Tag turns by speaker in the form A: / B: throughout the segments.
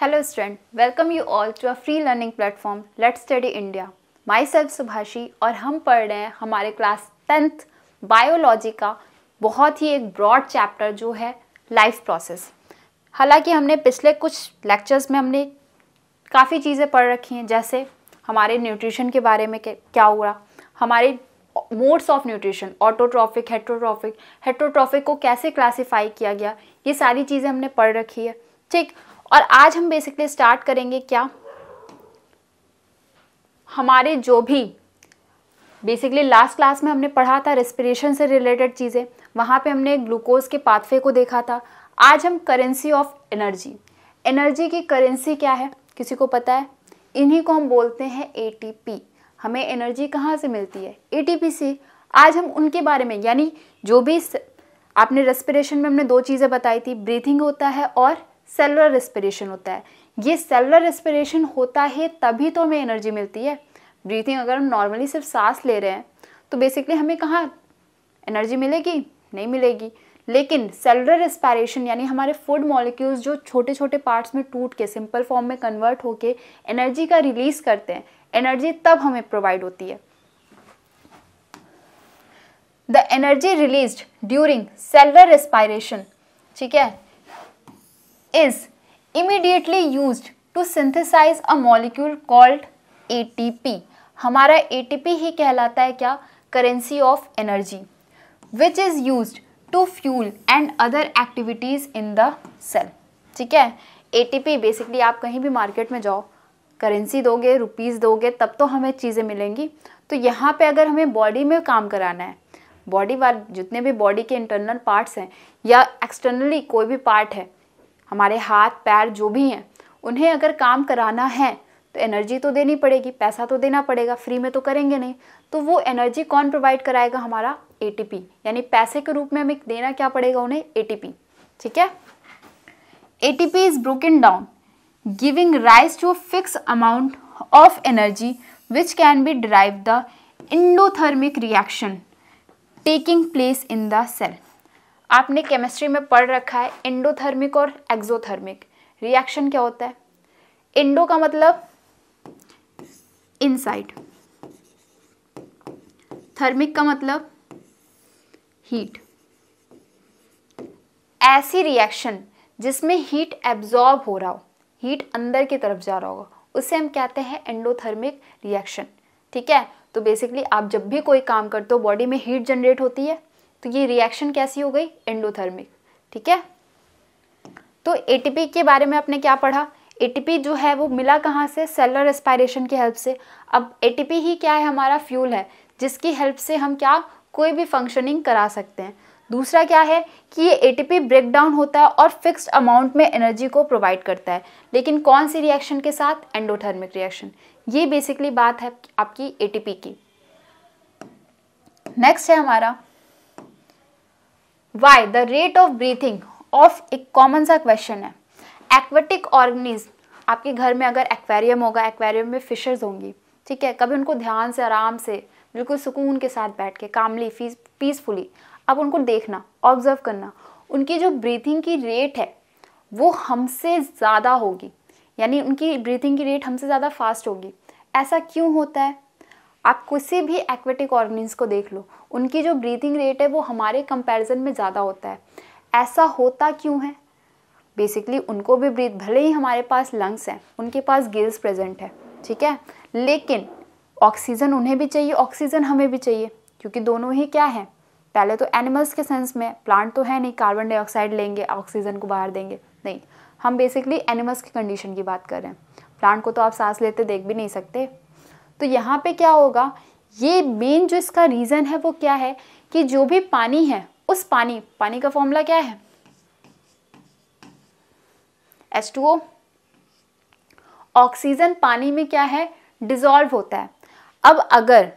A: Hello student welcome you all to a free learning platform let study India myself Subhashi और हम पढ़ रहे हैं हमारे क्लास टेंथ बायोलॉजी का बहुत ही एक ब्रॉड चैप्टर जो है लाइफ प्रोसेस हालांकि हमने पिछले कुछ लेक्चर्स में हमने काफ़ी चीज़ें पढ़ रखी हैं जैसे हमारे न्यूट्रिशन के बारे में क्या हुआ हमारे modes of nutrition autotrophic heterotrophic heterotrophic को कैसे क्लासिफाई किया गया ये सारी चीज़ें हमने पढ़ रखी है ठीक और आज हम बेसिकली स्टार्ट करेंगे क्या हमारे जो भी बेसिकली लास्ट क्लास में हमने पढ़ा था रेस्पिरेशन से रिलेटेड चीज़ें वहाँ पे हमने ग्लूकोज के पाथवे को देखा था आज हम करेंसी ऑफ एनर्जी एनर्जी की करेंसी क्या है किसी को पता है इन्हीं को हम बोलते हैं ए हमें एनर्जी कहाँ से मिलती है ए से आज हम उनके बारे में यानी जो भी आपने रेस्पिरेशन में हमने दो चीज़ें बताई थी ब्रीथिंग होता है और सेलुलर रेस्पिरेशन होता है ये सेलुलर रेस्पिरेशन होता है तभी तो हमें एनर्जी मिलती है ब्रीथिंग अगर हम नॉर्मली सिर्फ सांस ले रहे हैं तो बेसिकली हमें कहाँ एनर्जी मिलेगी नहीं मिलेगी लेकिन सेलुलर रेस्पायरेशन यानी हमारे फूड मॉलिक्यूल्स जो छोटे छोटे पार्ट्स में टूट के सिंपल फॉर्म में कन्वर्ट होके एनर्जी का रिलीज करते हैं एनर्जी तब हमें प्रोवाइड होती है the energy release during cellular respiration ठीक है is immediately used to synthesize a molecule called ATP. हमारा ATP ही कहलाता है क्या currency of energy which is use to fuel and other activities in the cell ठीक है ए टी पी बेसिकली आप कहीं भी मार्केट में जाओ करेंसी दोगे रुपीज़ दोगे तब तो हमें चीज़ें मिलेंगी तो यहाँ पे अगर हमें बॉडी में काम कराना है बॉडी वाले जितने भी बॉडी के इंटरनल पार्ट्स हैं या एक्सटर्नली कोई भी पार्ट है हमारे हाथ पैर जो भी हैं उन्हें अगर काम कराना है तो एनर्जी तो देनी पड़ेगी पैसा तो देना पड़ेगा फ्री में तो करेंगे नहीं तो वो एनर्जी कौन प्रोवाइड कराएगा हमारा ए यानी पैसे के रूप में हमें देना क्या पड़ेगा उन्हें ए ठीक है P is broken down giving rise to fix amount of energy which can be drive the endothermic reaction taking place in the cell आपने केमिस्ट्री में पढ़ रखा है इंडोथर्मिक और एक्जोथर्मिक रिएक्शन क्या होता है इंडो का मतलब इनसाइड थर्मिक का मतलब हीट ऐसी रिएक्शन जिसमें हीट एब्जॉर्ब हो रहा हो हीट अंदर की तरफ जा रहा होगा उसे हम कहते हैं एंडोथर्मिक रिएक्शन ठीक है तो बेसिकली आप जब भी कोई काम करते हो बॉडी में हीट जनरेट होती है तो ये रिएक्शन कैसी हो गई एंडोथर्मिक ठीक है तो एटीपी के बारे में आपने क्या पढ़ा एटीपी जो है वो मिला कहाँ से सेलर रेस्पायरेशन की हेल्प से अब एटीपी ही क्या है हमारा फ्यूल है जिसकी हेल्प से हम क्या कोई भी फंक्शनिंग करा सकते हैं दूसरा क्या है कि ये एटीपी ब्रेकडाउन होता है और फिक्स्ड अमाउंट में एनर्जी को प्रोवाइड करता है लेकिन कौन सी रिएक्शन के साथ एंडोथर्मिक रिएक्शन ये बेसिकली बात है आपकी एटीपी की नेक्स्ट है हमारा why the rate of breathing of एक कॉमन सा क्वेश्चन है एक्वेटिक ऑर्गेनिज्म आपके घर में अगर एक्वेरियम होगा एक्वेरियम में फिशर्स होंगी ठीक है कभी उनको ध्यान से आराम से बिल्कुल सुकून के साथ बैठ के कामली फीस पीसफुली अब उनको देखना ऑब्जर्व करना उनकी जो ब्रीथिंग की रेट है वो हमसे ज़्यादा होगी यानी उनकी ब्रीथिंग की रेट हमसे ज़्यादा फास्ट होगी ऐसा क्यों होता है आप किसी भी एक्वेटिक ऑर्गेनिज को देख लो उनकी जो ब्रीथिंग रेट है वो हमारे कंपैरिजन में ज़्यादा होता है ऐसा होता क्यों है बेसिकली उनको भी ब्रीथ भले ही हमारे पास लंग्स हैं उनके पास गिल्स प्रेजेंट है ठीक है लेकिन ऑक्सीजन उन्हें भी चाहिए ऑक्सीजन हमें भी चाहिए क्योंकि दोनों ही क्या है पहले तो एनिमल्स के सेंस में प्लांट तो है नहीं कार्बन डाइऑक्साइड लेंगे ऑक्सीजन को बाहर देंगे नहीं हम बेसिकली एनिमल्स की कंडीशन की बात कर रहे हैं प्लांट को तो आप सांस लेते देख भी नहीं सकते तो यहाँ पे क्या होगा ये मेन जो इसका रीज़न है वो क्या है कि जो भी पानी है उस पानी पानी का फॉर्मूला क्या है एस टू ओ ऑक्सीजन पानी में क्या है डिजॉल्व होता है अब अगर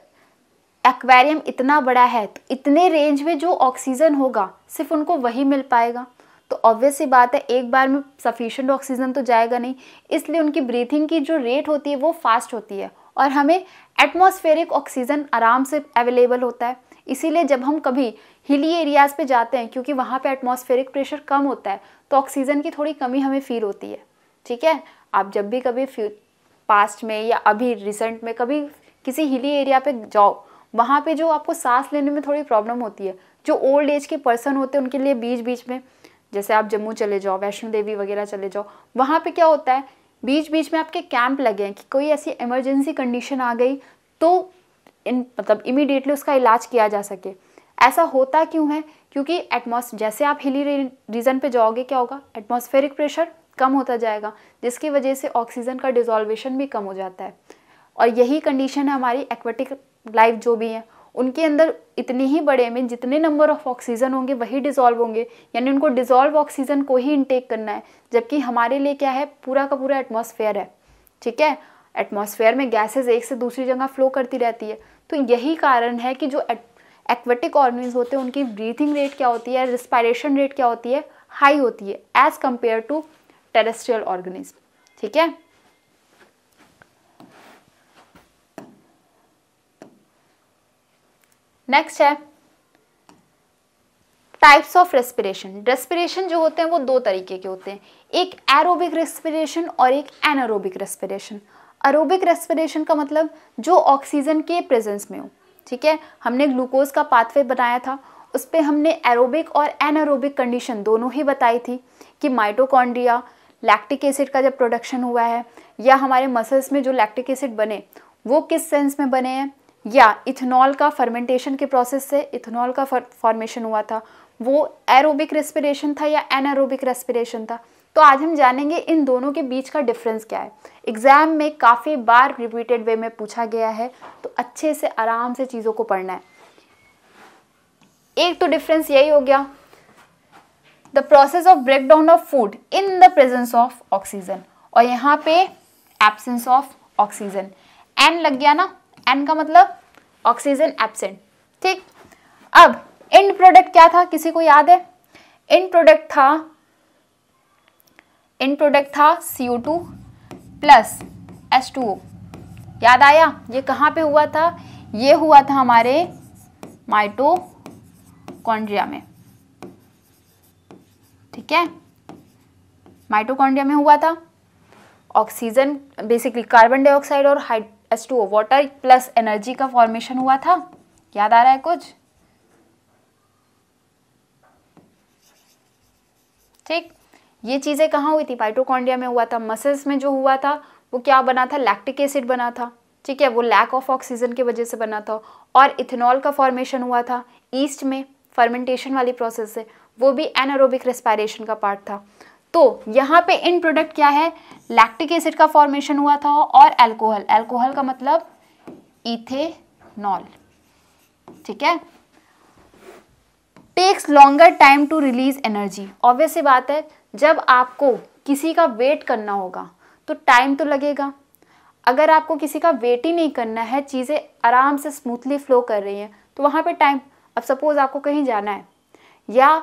A: एक्वेरियम इतना बड़ा है तो इतने रेंज में जो ऑक्सीजन होगा सिर्फ उनको वही मिल पाएगा तो ऑब्वियस सी बात है एक बार में सफिशेंट ऑक्सीजन तो जाएगा नहीं इसलिए उनकी ब्रीथिंग की जो रेट होती है वो फास्ट होती है और हमें एटमॉस्फेरिक ऑक्सीजन आराम से अवेलेबल होता है इसीलिए जब हम कभी हिली एरियाज़ पे जाते हैं क्योंकि वहाँ पे एटमॉस्फेरिक प्रेशर कम होता है तो ऑक्सीजन की थोड़ी कमी हमें फील होती है ठीक है आप जब भी कभी पास्ट में या अभी रिसेंट में कभी किसी हिली एरिया पे जाओ वहाँ पे जो आपको सांस लेने में थोड़ी प्रॉब्लम होती है जो ओल्ड एज के पर्सन होते हैं उनके लिए बीच बीच में जैसे आप जम्मू चले जाओ वैष्णो देवी वगैरह चले जाओ वहाँ पे क्या होता है बीच बीच में आपके कैंप लगे हैं कि कोई ऐसी इमरजेंसी कंडीशन आ गई तो इन मतलब इमीडिएटली उसका इलाज किया जा सके ऐसा होता क्यों है क्योंकि एटमोस जैसे आप हिली रीजन पे जाओगे क्या होगा एटमॉस्फेरिक प्रेशर कम होता जाएगा जिसकी वजह से ऑक्सीजन का डिजोल्वेशन भी कम हो जाता है और यही कंडीशन है हमारी एक्वेटिक लाइफ जो भी है उनके अंदर इतने ही बड़े में जितने नंबर ऑफ ऑक्सीजन होंगे वही डिजोल्व होंगे यानी उनको डिजोल्व ऑक्सीजन को ही इनटेक करना है जबकि हमारे लिए क्या है पूरा का पूरा एटमॉस्फेयर है ठीक है एटमॉस्फेयर में गैसेस एक से दूसरी जगह फ्लो करती रहती है तो यही कारण है कि जो एक्वेटिक ऑर्गेनिज होते हैं उनकी ब्रीथिंग रेट क्या होती है रिस्पायरेशन रेट क्या होती है हाई होती है as compare to terrestrial organism ठीक है नेक्स्ट है टाइप्स ऑफ रेस्पिरेशन रेस्पिरेशन जो होते हैं वो दो तरीके के होते हैं एक एरोबिक रेस्पिरेशन और एक एनारोबिक रेस्पिरेशन अरोबिक रेस्पिरेशन का मतलब जो ऑक्सीजन के प्रेजेंस में हो ठीक है हमने ग्लूकोज का पाथवे बनाया था उस पर हमने एरोबिक और एनारोबिक कंडीशन दोनों ही बताई थी कि माइटोकॉन्ड्रिया लैक्टिक एसिड का जब प्रोडक्शन हुआ है या हमारे मसल्स में जो लैक्टिक एसिड बने वो किस सेंस में बने हैं या इथेनॉल का फर्मेंटेशन के प्रोसेस से इथेनॉल का फॉर्मेशन हुआ था वो एरोबिक रेस्पिरेशन था या एनारोबिक रेस्पिरेशन था तो आज हम जानेंगे इन दोनों के बीच का डिफरेंस क्या है एग्जाम में काफ़ी बार रिपीटेड वे में पूछा गया है तो अच्छे से आराम से चीज़ों को पढ़ना है एक तो डिफरेंस यही हो गया the process of break down of food in the presence of oxygen और यहाँ पे एबसेंस ऑफ ऑक्सीजन एन लग गया ना एन का मतलब ऑक्सीजन एबसेंट ठीक अब एंड प्रोडक्ट क्या था किसी को याद है एंड प्रोडक्ट था एंड प्रोडक्ट था C O two plus S two O याद आया ये कहाँ पे हुआ था ये हुआ था हमारे माइटोकॉन्ड्रिया में ठीक है माइटोकॉन्ड्रिया में हुआ था ऑक्सीजन बेसिकली कार्बन डाइऑक्साइड और हाइड S two O water plus energy का फॉर्मेशन हुआ था याद आ रहा है कुछ ठीक ये चीज़ें कहाँ हुई थी माइटोकॉन्ड्रिया में हुआ था मसल्स में जो हुआ था वो क्या बना था लैक्टिक एसिड बना था ठीक है वो लैक ऑफ ऑक्सीजन की वजह से बना था और इथेनॉल का फॉर्मेशन हुआ था ईस्ट में फर्मेंटेशन वाली प्रोसेस से वो भी एनारोबिक रेस्पायरेशन का पार्ट था तो यहाँ पे इन प्रोडक्ट क्या है लैक्टिक एसिड का फॉर्मेशन हुआ था और अल्कोहल अल्कोहल का मतलब इथेनॉल ठीक है takes longer time to release energy obvious सी बात है जब आपको किसी का वेट करना होगा तो टाइम तो लगेगा अगर आपको किसी का वेट ही नहीं करना है चीज़ें आराम से स्मूथली फ्लो कर रही हैं तो वहाँ पे टाइम अब सपोज़ आपको कहीं जाना है या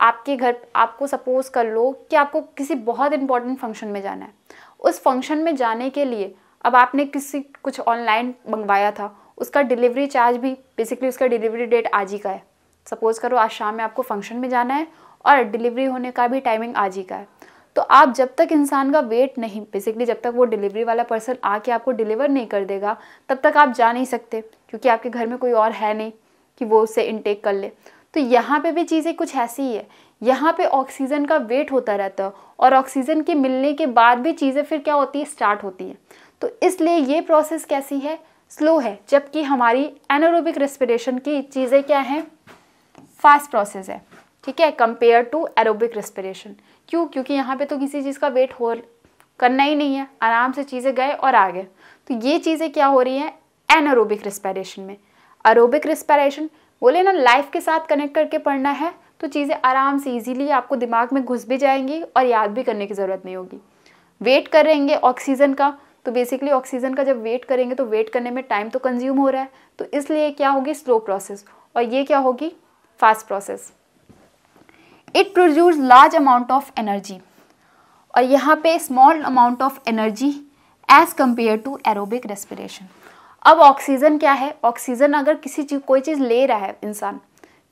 A: आपके घर आपको सपोज कर लो कि आपको किसी बहुत इंपॉर्टेंट फंक्शन में जाना है उस फंक्शन में जाने के लिए अब आपने किसी कुछ ऑनलाइन मंगवाया था उसका डिलीवरी चार्ज भी बेसिकली उसका डिलीवरी डेट आज ही का है सपोज़ करो आज शाम में आपको फंक्शन में जाना है और डिलीवरी होने का भी टाइमिंग आज ही का है तो आप जब तक इंसान का वेट नहीं बेसिकली जब तक वो डिलीवरी वाला पर्सन आके आपको डिलीवर नहीं कर देगा तब तक आप जा नहीं सकते क्योंकि आपके घर में कोई और है नहीं कि वो उससे इनटेक कर ले तो यहाँ पे भी चीज़ें कुछ ऐसी ही है यहाँ पे ऑक्सीजन का वेट होता रहता है और ऑक्सीजन के मिलने के बाद भी चीज़ें फिर क्या होती है स्टार्ट होती हैं तो इसलिए ये प्रोसेस कैसी है स्लो है जबकि हमारी एनोरोबिक रेस्पिरेशन की चीज़ें क्या हैं फास्ट प्रोसेस है ठीक है कंपेयर टू एरोबिक रेस्पिरेशन क्यों क्योंकि यहाँ पे तो किसी चीज़ का वेट हो करना ही नहीं है आराम से चीज़ें गए और आ गए तो ये चीज़ें क्या हो रही हैं एनोरोबिक रेस्पिरेशन में अरोबिक रेस्पिरेशन बोले ना लाइफ के साथ कनेक्ट करके पढ़ना है तो चीज़ें आराम से इजीली आपको दिमाग में घुस भी जाएंगी और याद भी करने की ज़रूरत नहीं होगी वेट कर रहेंगे ऑक्सीजन का तो बेसिकली ऑक्सीजन का जब वेट करेंगे तो वेट करने में टाइम तो कंज्यूम हो रहा है तो इसलिए क्या होगी स्लो प्रोसेस और ये क्या होगी fast process it produce large amount of energy और यहाँ पे small amount of energy as compare to aerobic respiration अब ऑक्सीजन क्या है ऑक्सीजन अगर किसी चीज कोई चीज़ ले रहा है इंसान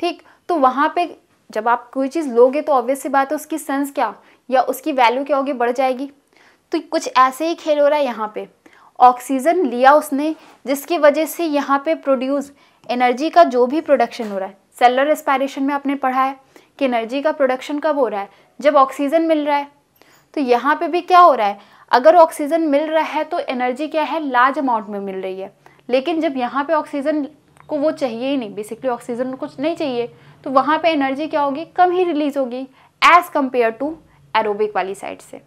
A: ठीक तो वहाँ पे जब आप कोई चीज़ लोगे तो ऑब्वियस सी बात है उसकी सेंस क्या या उसकी वैल्यू क्या होगी बढ़ जाएगी तो कुछ ऐसे ही खेल हो रहा है यहाँ पे ऑक्सीजन लिया उसने जिसकी वजह से यहाँ पे प्रोड्यूस एनर्जी का जो भी प्रोडक्शन हो रहा है सेलर रेस्पायरेशन में आपने पढ़ा है कि एनर्जी का प्रोडक्शन कब हो रहा है जब ऑक्सीजन मिल रहा है तो यहाँ पे भी क्या हो रहा है अगर ऑक्सीजन मिल रहा है तो एनर्जी क्या है लार्ज अमाउंट में मिल रही है लेकिन जब यहाँ पे ऑक्सीजन को वो चाहिए ही नहीं बेसिकली ऑक्सीजन कुछ नहीं चाहिए तो वहाँ पे एनर्जी क्या होगी कम ही रिलीज होगी एज़ कम्पेयर टू एरोबिक वाली साइड से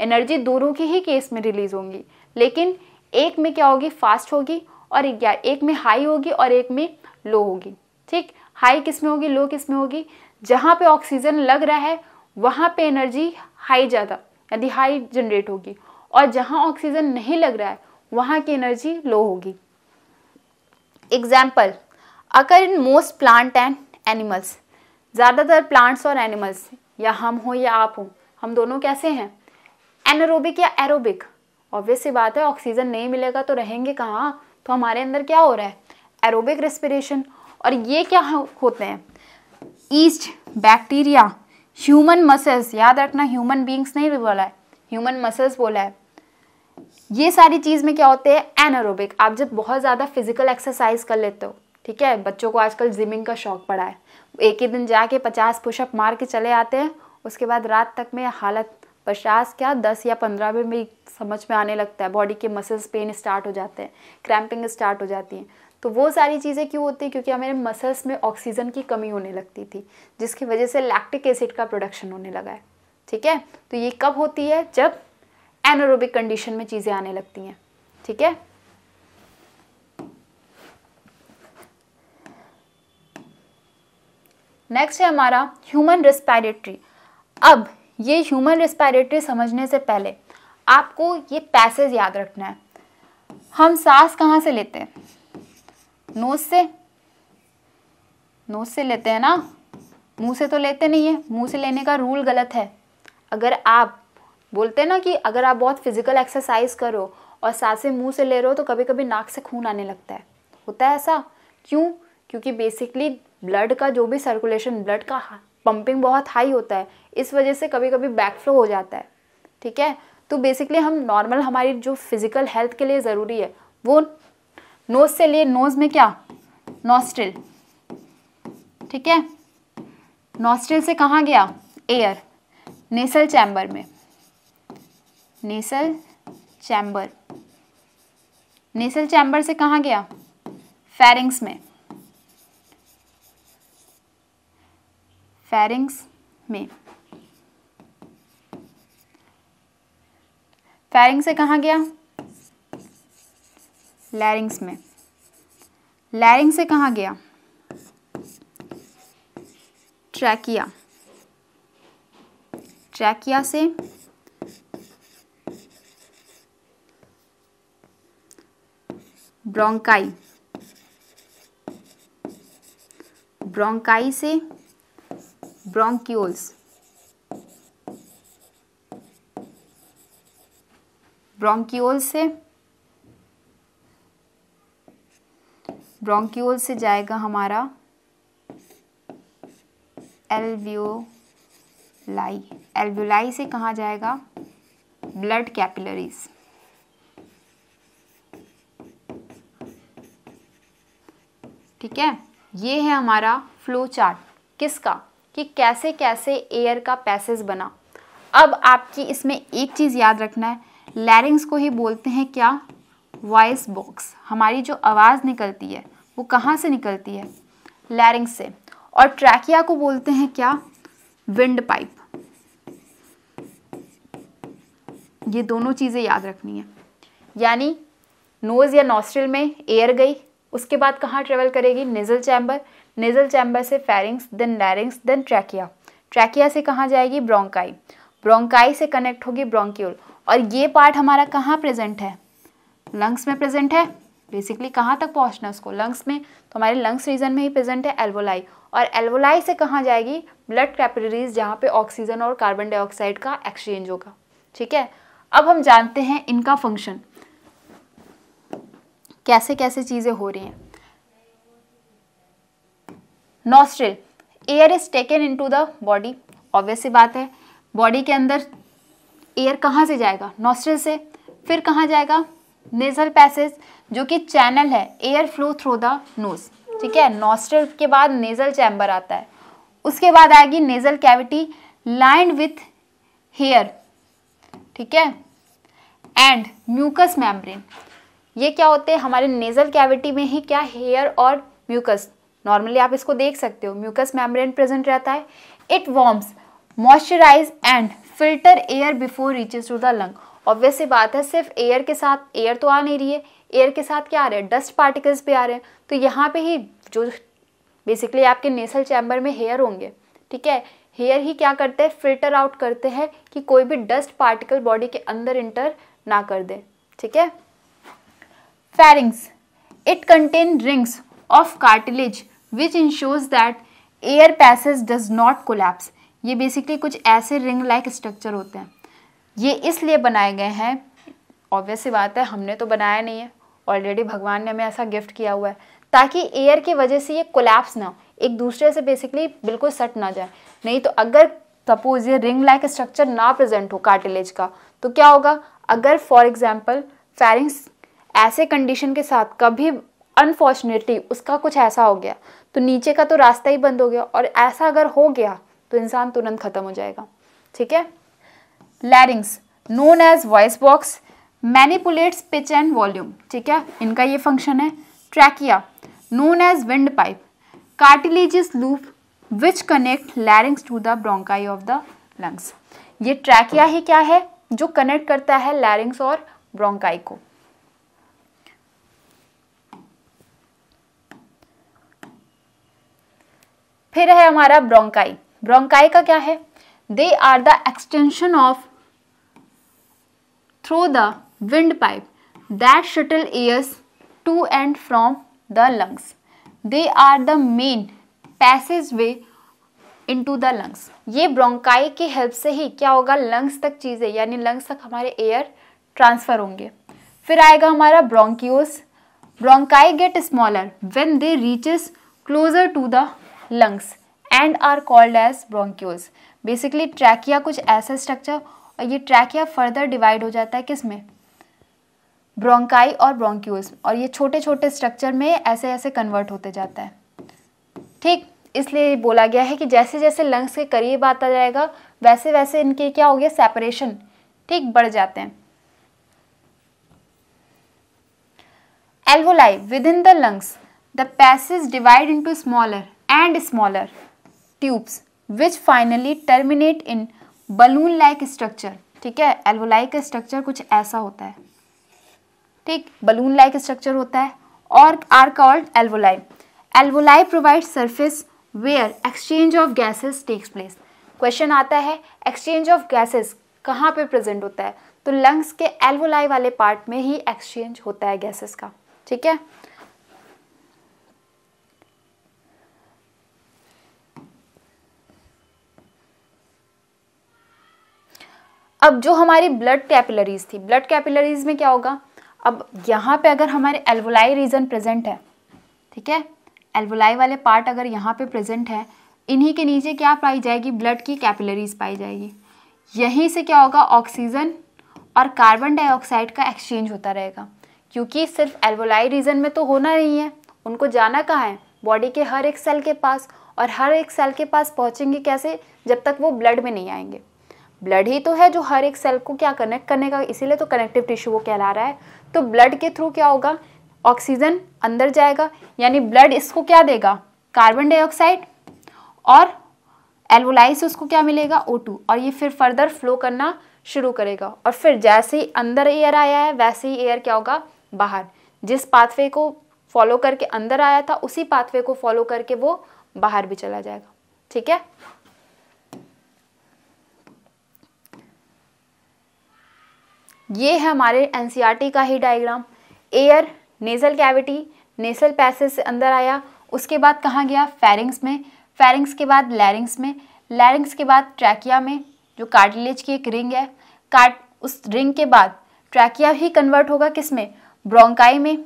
A: एनर्जी दोनों के ही केस में रिलीज होंगी लेकिन एक में क्या होगी फास्ट होगी और एक में हाई होगी और एक में लो होगी ठीक हाई किस में होगी लो किस में होगी जहाँ पे ऑक्सीजन लग रहा है वहाँ पे एनर्जी हाई ज़्यादा यदि हाई जनरेट होगी और जहाँ ऑक्सीजन नहीं लग रहा है वहाँ की एनर्जी लो होगी example occur in most plant and animals ज़्यादातर प्लांट्स और एनिमल्स या हम हो या आप हो हम दोनों कैसे हैं एनरोबिक या एरोबिक ऑब्वियस सी बात है ऑक्सीजन नहीं मिलेगा तो रहेंगे कहाँ तो हमारे अंदर क्या हो रहा है एरोबिक रेस्पिरेशन और ये क्या होते हैं ईस्ट बैक्टीरिया ह्यूमन मसल्स याद रखना ह्यूमन बींग्स नहीं बोला है ह्यूमन मसल्स बोला है ये सारी चीज़ में क्या होते हैं एनारोबिक आप जब बहुत ज़्यादा फिजिकल एक्सरसाइज कर लेते हो ठीक है बच्चों को आजकल जिमिंग का शौक पड़ा है एक ही दिन जाके पचास पुशअप मार के चले आते हैं उसके बाद रात तक में हालत पचास क्या दस या पंद्रह में भी समझ में आने लगता है बॉडी के मसल्स पेन स्टार्ट हो जाते हैं क्रैम्पिंग स्टार्ट हो जाती है तो वो सारी चीज़ें क्यों होती है क्योंकि हमारे मसल्स में ऑक्सीजन की कमी होने लगती थी जिसकी वजह से लैक्टिक एसिड का प्रोडक्शन होने लगा है ठीक है तो ये कब होती है जब एनोरोबिक कंडीशन में चीज़ें आने लगती हैं ठीक है नेक्स्ट है हमारा ह्यूमन रेस्पायरेटरी अब ये ह्यूमन रेस्पायरेटरी समझने से पहले आपको ये पैसेज याद रखना है हम सांस कहाँ से लेते हैं नोज से नोज से लेते हैं ना मुंह से तो लेते नहीं है मुंह से लेने का रूल गलत है अगर आप बोलते हैं ना कि अगर आप बहुत फिजिकल एक्सरसाइज करो और सांसें मुंह से ले रहे हो तो कभी कभी नाक से खून आने लगता है होता है ऐसा क्यों क्योंकि बेसिकली ब्लड का जो भी सर्कुलेशन ब्लड का पंपिंग बहुत हाई होता है इस वजह से कभी कभी बैकफ्लो हो जाता है ठीक है तो बेसिकली हम नॉर्मल हमारी जो फिजिकल हेल्थ के लिए ज़रूरी है वो नोज से लिए नोज में क्या नॉस्ट्रिल ठीक है नॉस्ट्रिल से कहाँ गया एयर नेसल चैम्बर में नेसल चैम्बर नेसल चैम्बर से कहाँ गया फेरिंग्स में फेरिंग्स में फेरिंग से कहाँ गया लैरिंग्स में लैरिंग से कहाँ गया ट्रैकिया ट्रैकिया से ब्रोंकाई ब्रोंकाई से ब्रोंक्यूल्स ब्रोंक्यूल से ब्रोंक्यूल से जाएगा हमारा एल्वियोलाई एल्वियोलाई से कहाँ जाएगा ब्लड कैपिलरीज़ ठीक है ये है हमारा फ्लो चार्ट किसका कि कैसे कैसे एयर का पैसेज बना अब आपकी इसमें एक चीज़ याद रखना है लैरिंग्स को ही बोलते हैं क्या वॉइस बॉक्स हमारी जो आवाज़ निकलती है वो कहाँ से निकलती है लैरिंग्स से और ट्रैकिया को बोलते हैं क्या विंड पाइप ये दोनों चीज़ें याद रखनी है यानी नोज़ या नॉस्ट्रल में एयर गई उसके बाद कहाँ ट्रेवल करेगी नेजल चैम्बर नेजल चैम्बर से pharynx then larynx then trachea trachea से कहाँ जाएगी ब्रोंकाई ब्रोंकाई से कनेक्ट होगी ब्रोंक्यूल और ये पार्ट हमारा कहाँ प्रेजेंट है लंग्स में प्रेजेंट है बेसिकली कहाँ तक पहुँचना है उसको लंग्स में तो हमारे लंग्स रीजन में ही प्रेजेंट है एल्वोलाई और एल्वोलाई से कहाँ जाएगी ब्लड कैपिलरीज जहाँ पे ऑक्सीजन और कार्बन डाइऑक्साइड का एक्सचेंज होगा ठीक है अब हम जानते हैं इनका फंक्शन कैसे कैसे चीज़ें हो रही हैं nostril air is taken into the body obvious बात है बॉडी के अंदर एयर कहाँ से जाएगा नॉस्ट्रिल से फिर कहाँ जाएगा नेजल पैसेज जो कि चैनल है air flow through the nose ठीक है नॉस्ट्रल के बाद नेजल चैम्बर आता है उसके बाद आएगी nasal cavity lined with hair ठीक है एंड म्यूकस मैम्ब्रेन ये क्या होते हैं हमारे नेजल कैविटी में ही क्या हेयर और म्यूकस नॉर्मली आप इसको देख सकते हो म्यूकस मेम्ब्रेन प्रेजेंट रहता है it warms moisturise and filter air before reaches to the lung obvious ये बात है सिर्फ एयर के साथ एयर तो आ नहीं रही है एयर के साथ क्या आ रहा है डस्ट पार्टिकल्स भी आ रहे हैं तो यहाँ पे ही जो बेसिकली आपके नेसल चैम्बर में हेयर होंगे ठीक है हेयर ही क्या करते हैं फिल्टर आउट करते हैं कि कोई भी डस्ट पार्टिकल बॉडी के अंदर इंटर ना कर दे ठीक है Pharynx. It contains rings of cartilage which ensures that air passes does not collapse. ये basically कुछ ऐसे रिंग लाइक स्ट्रक्चर होते हैं ये इसलिए बनाए गए हैं ऑब्वियस बात है हमने तो बनाया नहीं है ऑलरेडी भगवान ने हमें ऐसा गिफ्ट किया हुआ है ताकि एयर की वजह से ये कोलैप्स ना हो एक दूसरे से बेसिकली बिल्कुल सट ना जाए नहीं तो अगर सपोज ये रिंग लाइक स्ट्रक्चर ना प्रेजेंट हो कार्टिलेज का तो क्या होगा अगर फॉर एग्जाम्पल फेरिंग्स ऐसे कंडीशन के साथ कभी अनफॉर्चुनेटली उसका कुछ ऐसा हो गया तो नीचे का तो रास्ता ही बंद हो गया और ऐसा अगर हो गया तो इंसान तुरंत खत्म हो जाएगा ठीक है larynx known as voice box manipulates pitch and volume ठीक है इनका ये फंक्शन है trachea known as wind pipe cartilages loop which connect larynx to the bronchi of the lungs ये ट्रैकिया ही क्या है जो कनेक्ट करता है लैरिंग्स और ब्रोंकाई को फिर है हमारा ब्रोंकाई ब्रोंकाई का क्या है they are the extension of through the wind pipe that shuttle airs to and from the lungs they are the main passage way into the lungs ये ब्रोंकाई की help से ही क्या होगा lungs तक चीज़ें यानी लंग्स तक हमारे एयर ट्रांसफ़र होंगे फिर आएगा हमारा bronchioles bronchi get smaller when they reaches closer to the lungs and are called as bronchioles basically trachea कुछ ऐसा स्ट्रक्चर और ये ट्रैकिया फर्दर डिवाइड हो जाता है किस में ब्रोंकाई और ब्रोंक्यूल्स और ये छोटे छोटे स्ट्रक्चर में ऐसे ऐसे कन्वर्ट होते जाता है ठीक इसलिए बोला गया है कि जैसे जैसे लंग्स के करीब आता जाएगा वैसे वैसे इनके क्या हो गया सेपरेशन ठीक बढ़ जाते हैं alveoli within the lungs the passage divide into smaller and smaller tubes which finally terminate in balloon like structure ठीक है एल्वोलाई का स्ट्रक्चर कुछ ऐसा होता है ठीक बलून लाइक स्ट्रक्चर होता है और are called alveoli alveoli provide surface where exchange of gases takes place question आता है एक्सचेंज ऑफ गैसेस कहाँ पे प्रेजेंट होता है तो लंग्स के एल्वोलाई वाले पार्ट में ही एक्सचेंज होता है गैसेस का ठीक है अब जो हमारी ब्लड कैपिलरीज थी ब्लड कैपिलरीज में क्या होगा अब यहाँ पे अगर हमारे एल्वोलाई रीजन प्रेजेंट है ठीक है एल्वोलाई वाले पार्ट अगर यहाँ पे प्रेजेंट है इन्हीं के नीचे क्या पाई जाएगी ब्लड की कैपिलरीज पाई जाएगी यहीं से क्या होगा ऑक्सीजन और कार्बन डाइऑक्साइड का एक्सचेंज होता रहेगा क्योंकि सिर्फ एल्वोलाई रीजन में तो होना नहीं है उनको जाना कहाँ है बॉडी के हर एक सेल के पास और हर एक सेल के पास पहुँचेंगे कैसे जब तक वो ब्लड में नहीं आएंगे ब्लड ही तो है जो हर एक सेल को क्या कनेक्ट करने का इसीलिए तो कनेक्टिव टिश्यू वो कहला रहा है तो ब्लड के थ्रू क्या होगा ऑक्सीजन अंदर जाएगा यानी ब्लड इसको क्या देगा कार्बन डाइऑक्साइड और एल्वोलाइस उसको क्या मिलेगा O2 और ये फिर फर्दर फ्लो करना शुरू करेगा और फिर जैसे ही अंदर एयर आया है वैसे ही एयर क्या होगा बाहर जिस पाथवे को फॉलो करके अंदर आया था उसी पाथवे को फॉलो करके वो बाहर भी चला जाएगा ठीक है ये है हमारे एन e का ही diagram air nasal cavity nasal passage से अंदर आया उसके बाद कहाँ गया फेरिंग्स में फेरिंग्स के बाद लैरिंग्स में लैरिंग्स के बाद ट्रैकिया में जो कार्टिलेज की एक रिंग है कार्ट उस रिंग के बाद ट्रैकिया ही कन्वर्ट होगा किस में ब्रोंकाई में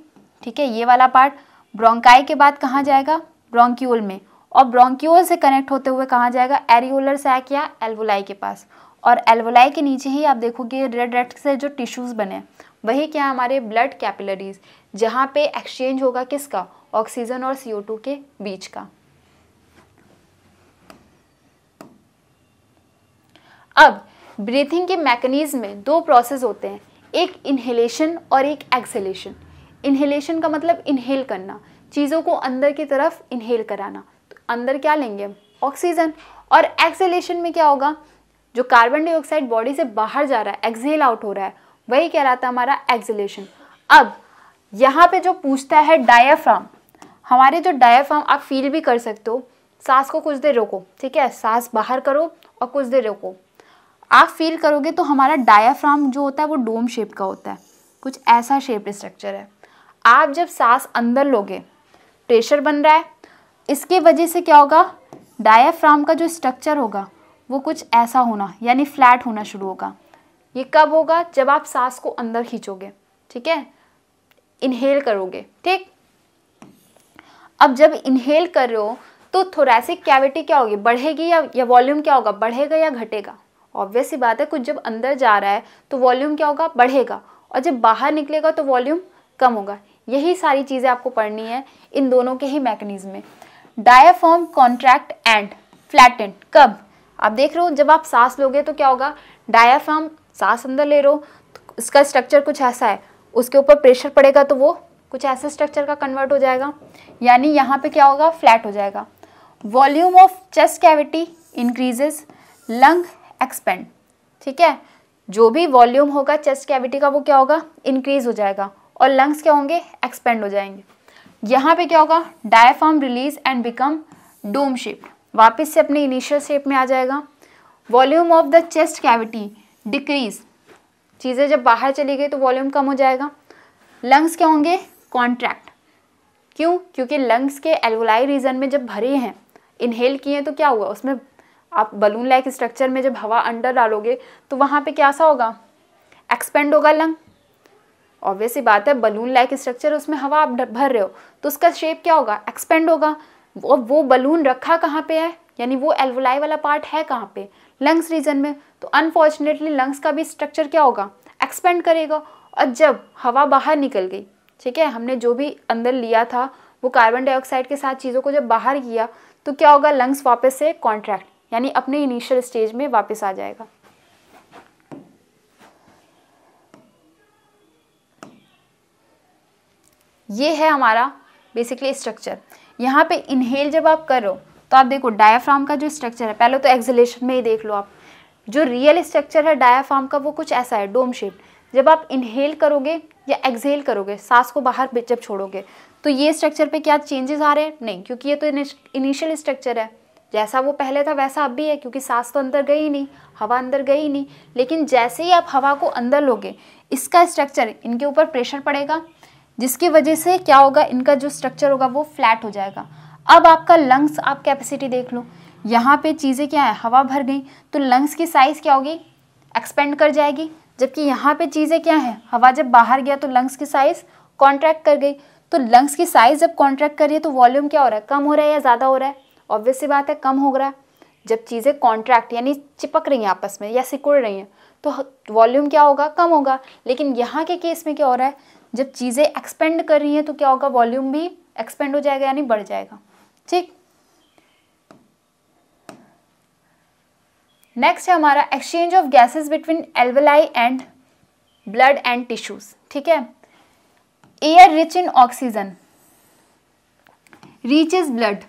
A: ठीक है ये वाला पार्ट ब्रोंकाई के बाद कहाँ जाएगा ब्रोंक्यूल में और ब्रोंक्यूल से कनेक्ट होते हुए कहाँ जाएगा एरियोलर सैक या एल्वोलाई के पास और एल्वोलाई के नीचे ही आप देखोगे रेड रेड से जो टिश्यूज़ बने वही क्या हमारे ब्लड कैपिलरीज जहाँ पे एक्सचेंज होगा किसका ऑक्सीजन और सी के बीच का अब ब्रीथिंग के मैकेनिज्म में दो प्रोसेस होते हैं एक इन्हेलेशन और एक एक्सेलेशन इन्हेलेशन का मतलब इन्हेल करना चीज़ों को अंदर की तरफ इन्हेल कराना तो अंदर क्या लेंगे ऑक्सीजन और एक्सेलेशन में क्या होगा जो कार्बन डाइऑक्साइड बॉडी से बाहर जा रहा है एक्सहेल आउट हो रहा है वही कहलाता है हमारा एक्सलेशन अब यहाँ पे जो पूछता है डायाफ्राम हमारे जो डायाफ्राम आप फील भी कर सकते हो सांस को कुछ देर रोको ठीक है सांस बाहर करो और कुछ देर रोको आप फील करोगे तो हमारा डायाफ्राम जो होता है वो डोम शेप का होता है कुछ ऐसा शेप स्ट्रक्चर है आप जब सांस अंदर लोगे प्रेशर बन रहा है इसके वजह से क्या होगा डायाफ्राम का जो स्ट्रक्चर होगा वो कुछ ऐसा होना यानी फ्लैट होना शुरू होगा ये कब होगा जब आप सांस को अंदर खींचोगे ठीक है इनहेल करोगे ठीक अब जब इनहेल कर रहे हो तो थोरेसिक कैविटी क्या होगी बढ़ेगी या या वॉल्यूम क्या होगा बढ़ेगा या घटेगा ऑब्वियस ही बात है कुछ जब अंदर जा रहा है तो वॉल्यूम क्या होगा बढ़ेगा और जब बाहर निकलेगा तो वॉल्यूम कम होगा यही सारी चीज़ें आपको पढ़नी है इन दोनों के ही मैकेनिज्म में डायाफॉर्म कॉन्ट्रैक्ट एंड फ्लैटेंट कब आप देख रहे हो जब आप सांस लोगे तो क्या होगा डायाफ्राम सांस अंदर ले रहे हो तो इसका स्ट्रक्चर कुछ ऐसा है उसके ऊपर प्रेशर पड़ेगा तो वो कुछ ऐसे स्ट्रक्चर का कन्वर्ट हो जाएगा यानी यहाँ पे क्या होगा फ्लैट हो जाएगा volume of chest cavity increases lung expand ठीक है जो भी वॉल्यूम होगा चेस्ट कैविटी का वो क्या होगा इंक्रीज हो जाएगा और लंग्स क्या होंगे एक्सपेंड हो जाएंगे यहाँ पे क्या होगा diaphragm release and become dome shift वापस से अपने इनिशियल शेप में आ जाएगा volume of the chest cavity decrease चीज़ें जब बाहर चली गई तो वॉल्यूम कम हो जाएगा लंग्स क्या होंगे कॉन्ट्रैक्ट क्यों क्योंकि लंग्स के एल्वोलाई रीजन में जब भरे हैं इनहेल किए तो क्या हुआ उसमें आप बलून लाइक स्ट्रक्चर में जब हवा अंडर डालोगे तो वहाँ पे क्या सा होगा एक्सपेंड होगा लंग ऑब्वियसली बात है बलून लाइक स्ट्रक्चर उसमें हवा आप भर रहे हो तो उसका शेप क्या होगा एक्सपेंड होगा वो वो बलून रखा कहाँ पे है यानी वो एल्वोलाई वाला पार्ट है कहाँ पे लंग्स रीजन में तो अनफॉर्चुनेटली लंग्स का भी स्ट्रक्चर क्या होगा एक्सपेंड करेगा और जब हवा बाहर निकल गई ठीक है हमने जो भी अंदर लिया था वो कार्बन डाइऑक्साइड के साथ चीज़ों को जब बाहर किया तो क्या होगा लंग्स वापस से कॉन्ट्रैक्ट यानी अपने इनिशियल स्टेज में वापस आ जाएगा ये है हमारा बेसिकली स्ट्रक्चर यहाँ पे इनहेल जब आप करो तो आप देखो डायाफ्राम का जो स्ट्रक्चर है पहले तो एक्सलेशन में ही देख लो आप जो रियल स्ट्रक्चर है डायाफ्राम का वो कुछ ऐसा है डोम शेप जब आप इनहेल करोगे या एक्सहेल करोगे सांस को बाहर जब छोड़ोगे तो ये स्ट्रक्चर पे क्या चेंजेस आ रहे हैं नहीं क्योंकि ये तो इनिशियल स्ट्रक्चर है जैसा वो पहले था वैसा अब भी है क्योंकि सांस तो अंदर गई नहीं हवा अंदर गई नहीं लेकिन जैसे ही आप हवा को अंदर लोगे इसका स्ट्रक्चर इनके ऊपर प्रेशर पड़ेगा जिसकी वजह से क्या होगा इनका जो स्ट्रक्चर होगा वो फ्लैट हो जाएगा अब आपका लंग्स आप कैपेसिटी देख लो यहाँ पे चीज़ें क्या है हवा भर गई तो लंग्स की साइज़ क्या होगी एक्सपेंड कर जाएगी जबकि यहाँ पे चीज़ें क्या है हवा जब बाहर गया तो लंग्स की साइज़ कॉन्ट्रैक्ट कर गई तो लंग्स की साइज़ जब कॉन्ट्रैक्ट कर रही है तो वॉल्यूम क्या हो रहा है कम हो रहा है या ज़्यादा हो रहा है ऑब्वियस सी बात है कम हो रहा है जब चीज़ें कॉन्ट्रैक्ट यानी चिपक रही हैं आपस में या सिकुड़ रही हैं तो वॉल्यूम क्या होगा कम होगा लेकिन यहाँ के केस में क्या हो रहा है जब चीज़ें एक्सपेंड कर रही हैं तो क्या होगा वॉल्यूम भी एक्सपेंड हो जाएगा यानी बढ़ जाएगा ठीक नेक्स्ट है हमारा exchange of gases between alveoli and blood and tissues ठीक है air rich in oxygen reach is blood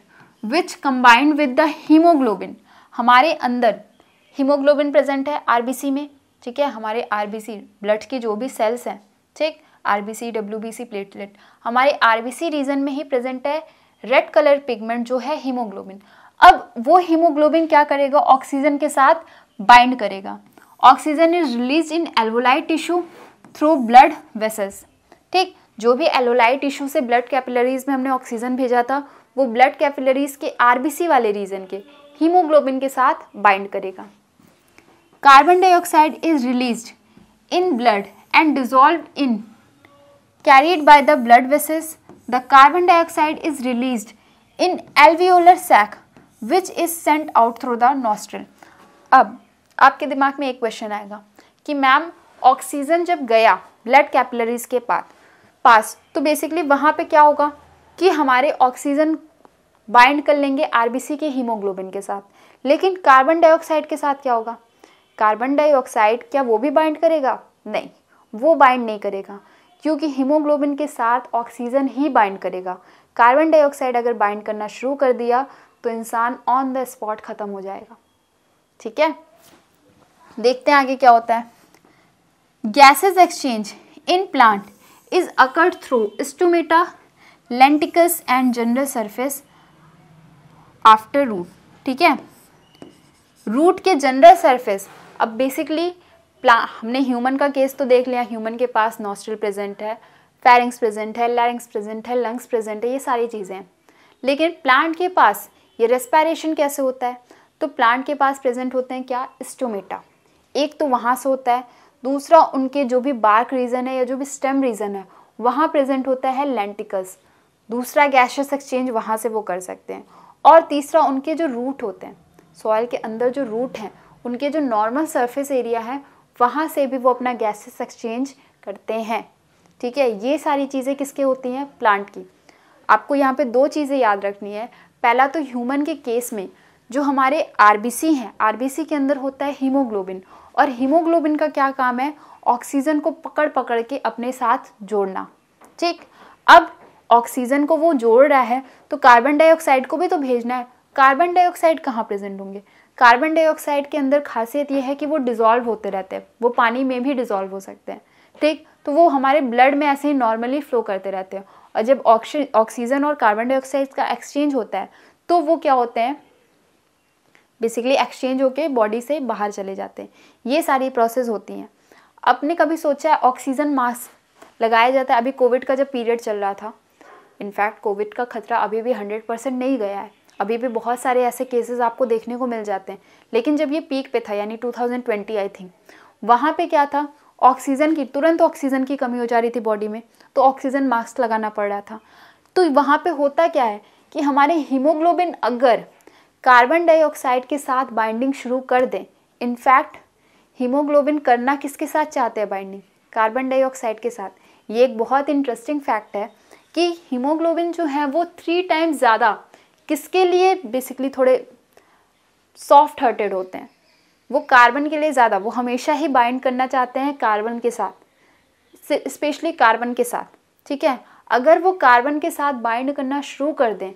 A: which combined with the haemoglobin हमारे अंदर हीमोग्लोबिन प्रेजेंट है आरबीसी में ठीक है हमारे आरबीसी ब्लड की जो भी सेल्स हैं ठीक बी सी प्लेटलेट हमारे आरबीसी रीजन में ही प्रेजेंट है रेड कलर पिगमेंट जो है हीमोग्लोबिन अब वो हीमोग्लोबिन क्या करेगा ऑक्सीजन के साथ बाइंड करेगा oxygen is release in alveolar tissue through blood vessels ठीक जो भी एलोलाइट टिश्यू से ब्लड कैपिलरीज में हमने ऑक्सीजन भेजा था वो ब्लड कैपिलरीज के आरबीसी वाले रीजन के हीमोग्लोबिन के साथ बाइंड करेगा carbon dioxide is release in blood and dissolve in carried by the blood vessels, the carbon dioxide is release in alveolar sac which is sent out through the nostril. अब आपके दिमाग में एक question आएगा कि ma'am oxygen जब गया blood capillaries के पास पास तो बेसिकली वहाँ पे क्या होगा कि हमारे ऑक्सीजन बाइंड कर लेंगे आर बी सी के हीमोग्लोबिन के साथ लेकिन कार्बन डाइऑक्साइड के साथ क्या होगा कार्बन डाइऑक्साइड क्या वो भी बाइंड करेगा नहीं वो बाइंड नहीं करेगा क्योंकि हीमोग्लोबिन के साथ ऑक्सीजन ही बाइंड करेगा कार्बन डाइऑक्साइड अगर बाइंड करना शुरू कर दिया तो इंसान ऑन द स्पॉट ख़त्म हो जाएगा ठीक है देखते हैं आगे क्या होता है gases exchange in plant is occurred through stomata lenticels and general surface after root ठीक है रूट के जनरल सरफेस अब बेसिकली प्ला हमने ह्यूमन का केस तो देख लिया ह्यूमन के पास नॉस्ट्रल प्रेजेंट है फेरिंग्स प्रेजेंट है लैरिंग्स प्रेजेंट है लंग्स प्रेजेंट है ये सारी चीज़ें लेकिन प्लांट के पास ये रेस्पायरेशन कैसे होता है तो प्लांट के पास प्रेजेंट होते हैं क्या स्टोमेटा एक तो वहाँ से होता है दूसरा उनके जो भी बार्क रीजन है या जो भी स्टेम रीजन है वहाँ प्रेजेंट होता है लेंटिकस दूसरा गैशियस एक्सचेंज वहाँ से वो कर सकते हैं और तीसरा उनके जो रूट होते हैं सॉयल के अंदर जो रूट हैं उनके जो नॉर्मल सरफेस एरिया है वहाँ से भी वो अपना गैसेस एक्सचेंज करते हैं ठीक है ये सारी चीज़ें किसके होती हैं प्लांट की आपको यहाँ पे दो चीज़ें याद रखनी है पहला तो ह्यूमन के केस में जो हमारे आर हैं आर के अंदर होता है हीमोग्लोबिन और हीमोग्लोबिन का क्या काम है ऑक्सीजन को पकड़ पकड़ के अपने साथ जोड़ना ठीक अब ऑक्सीजन को वो जोड़ रहा है तो कार्बन डाइऑक्साइड को भी तो भेजना है कार्बन डाइऑक्साइड कहाँ प्रेजेंट होंगे कार्बन डाइऑक्साइड के अंदर खासियत यह है कि वो डिज़ोल्व होते रहते हैं वो पानी में भी डिज़ोल्व हो सकते हैं ठीक तो वो हमारे ब्लड में ऐसे ही नॉर्मली फ्लो करते रहते हैं और जब ऑक्सीजन और कार्बन डाइऑक्साइड का एक्सचेंज होता है तो वो क्या होते हैं बेसिकली एक्सचेंज होके बॉडी से बाहर चले जाते हैं ये सारी प्रोसेस होती हैं आपने कभी सोचा है ऑक्सीजन मास्क लगाया जाता है अभी कोविड का जब पीरियड चल रहा था इनफैक्ट कोविड का खतरा अभी भी हंड्रेड परसेंट नहीं गया है अभी भी बहुत सारे ऐसे केसेस आपको देखने को मिल जाते हैं लेकिन जब ये पीक पे था यानी 2020 आई थिंक वहाँ पे क्या था ऑक्सीजन की तुरंत ऑक्सीजन की कमी हो जा रही थी बॉडी में तो ऑक्सीजन मास्क लगाना पड़ रहा था तो वहाँ पे होता क्या है कि हमारे हीमोग्लोबिन अगर कार्बन डाइऑक्साइड के साथ बाइंडिंग शुरू कर दें इनफैक्ट हीमोग्लोबिन करना किसके साथ चाहते हैं बाइंडिंग कार्बन डाइऑक्साइड के साथ ये एक बहुत इंटरेस्टिंग फैक्ट है कि हीमोग्लोबिन जो है वो थ्री टाइम्स ज़्यादा किसके लिए बेसिकली थोड़े सॉफ्ट हर्टेड होते हैं वो कार्बन के लिए ज़्यादा वो हमेशा ही बाइंड करना चाहते हैं कार्बन के साथ स्पेशली कार्बन के साथ ठीक है अगर वो कार्बन के साथ बाइंड करना शुरू कर दें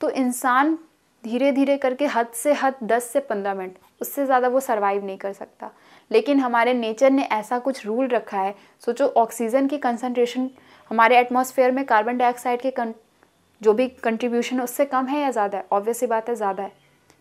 A: तो इंसान धीरे धीरे करके हद से हद दस से पंद्रह मिनट उससे ज़्यादा वो सर्वाइव नहीं कर सकता लेकिन हमारे नेचर ने ऐसा कुछ रूल रखा है सोचो ऑक्सीजन की कंसनट्रेशन हमारे एटमॉस्फेयर में कार्बन डाइऑक्साइड के जो भी कंट्रीब्यूशन उससे कम है या ज़्यादा है ऑब्वियसली बात है ज़्यादा है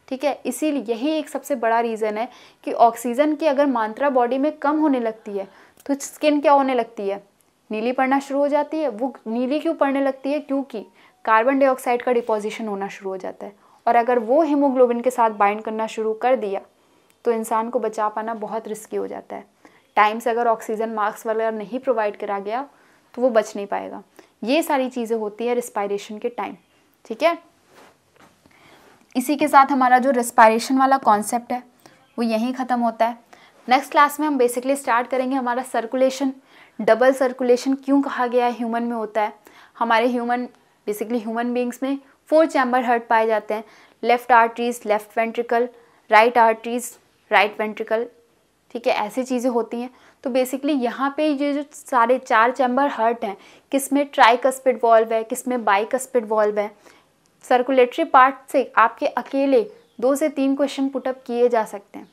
A: ठीक है इसीलिए यही एक सबसे बड़ा रीज़न है कि ऑक्सीजन की अगर मात्रा बॉडी में कम होने लगती है तो स्किन क्या होने लगती है नीली पड़ना शुरू हो जाती है वो नीली क्यों पड़ने लगती है क्योंकि कार्बन डाइऑक्साइड का डिपोजिशन होना शुरू हो जाता है और अगर वो हीमोग्लोबिन के साथ बाइंड करना शुरू कर दिया तो इंसान को बचा पाना बहुत रिस्की हो जाता है टाइम से अगर ऑक्सीजन मास्क वगैरह नहीं प्रोवाइड करा गया तो वो बच नहीं पाएगा ये सारी चीज़ें होती है रिस्पायरेशन के टाइम ठीक है इसी के साथ हमारा जो रिस्पायरेशन वाला कॉन्सेप्ट है वो यहीं ख़त्म होता है नेक्स्ट क्लास में हम बेसिकली स्टार्ट करेंगे हमारा सर्कुलेशन डबल सर्कुलेशन क्यों कहा गया है ह्यूमन में होता है हमारे ह्यूमन बेसिकली ह्यूमन बींग्स में फोर चैम्बर हर्ट पाए जाते हैं left arteries left ventricle right arteries right ventricle ठीक है ऐसी चीज़ें होती हैं तो बेसिकली यहाँ पे ये जो सारे चार चैम्बर हर्ट हैं किस में ट्राइकस्पिड वॉल्व है किस में बाइकस्पिड वॉल्व है सर्कुलेटरी पार्ट से आपके अकेले दो से तीन क्वेश्चन पुटअप किए जा सकते हैं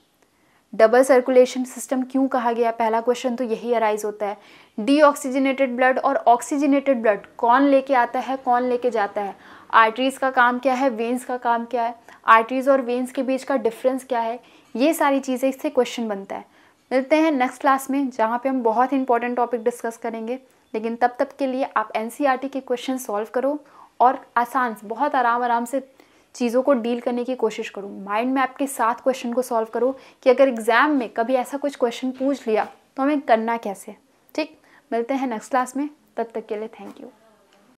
A: डबल सर्कुलेशन सिस्टम क्यों कहा गया पहला क्वेश्चन तो यही अराइज होता है डीऑक्सीजनेटेड ब्लड और ऑक्सीजनेटेड ब्लड कौन लेके आता है कौन लेके जाता है आर्टरीज का काम क्या है वेंस का काम क्या है आर्टरीज और वेंस के बीच का डिफरेंस क्या है ये सारी चीज़ें इससे क्वेश्चन बनता है मिलते हैं नेक्स्ट क्लास में जहाँ पे हम बहुत ही इंपॉर्टेंट टॉपिक डिस्कस करेंगे लेकिन तब तक के लिए आप एन e के क्वेश्चन सॉल्व करो और आसान बहुत आराम आराम से चीज़ों को डील करने की कोशिश करो माइंड मैप के साथ क्वेश्चन को सॉल्व करो कि अगर एग्ज़ाम में कभी ऐसा कुछ क्वेश्चन पूछ लिया तो हमें करना कैसे ठीक मिलते हैं नेक्स्ट क्लास में तब तक के लिए थैंक यू